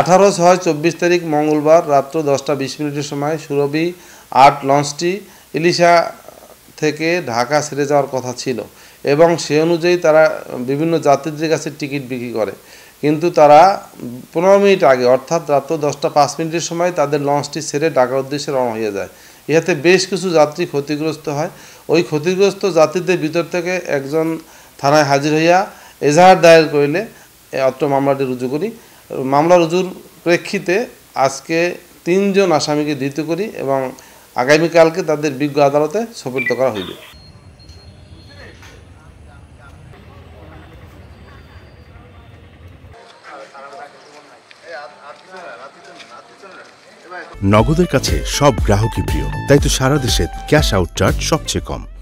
আঠারো ছয় চব্বিশ তারিখ মঙ্গলবার রাত্র দশটা বিশ মিনিটের সময় সুরভি আট লঞ্চটি ইলিশা থেকে ঢাকা ছেড়ে যাওয়ার কথা ছিল এবং সে অনুযায়ী তারা বিভিন্ন যাত্রীদের কাছে টিকিট বিক্রি করে কিন্তু তারা পনেরো মিনিট আগে অর্থাৎ রাত্র দশটা পাঁচ মিনিটের সময় তাদের লঞ্চটি ছেড়ে ঢাকার উদ্দেশ্যে রওনা হয়ে যায় ইহাতে বেশ কিছু যাত্রী ক্ষতিগ্রস্ত হয় ওই ক্ষতিগ্রস্ত যাত্রীদের ভিতর থেকে একজন থানায় হাজির হইয়া এজাহার দায়ের করিলে অত্র মামলাটি রুজু করি মামলা রুজুর প্রেক্ষিতে আজকে তিনজন আসামিকে ধৃত করি এবং আগামীকালকে তাদের বিজ্ঞ আদালতে সপরিত করা হইবে নগদের কাছে সব গ্রাহকই প্রিয় তাই তো সারা দেশে ক্যাশ আউট চার্জ সবচেয়ে কম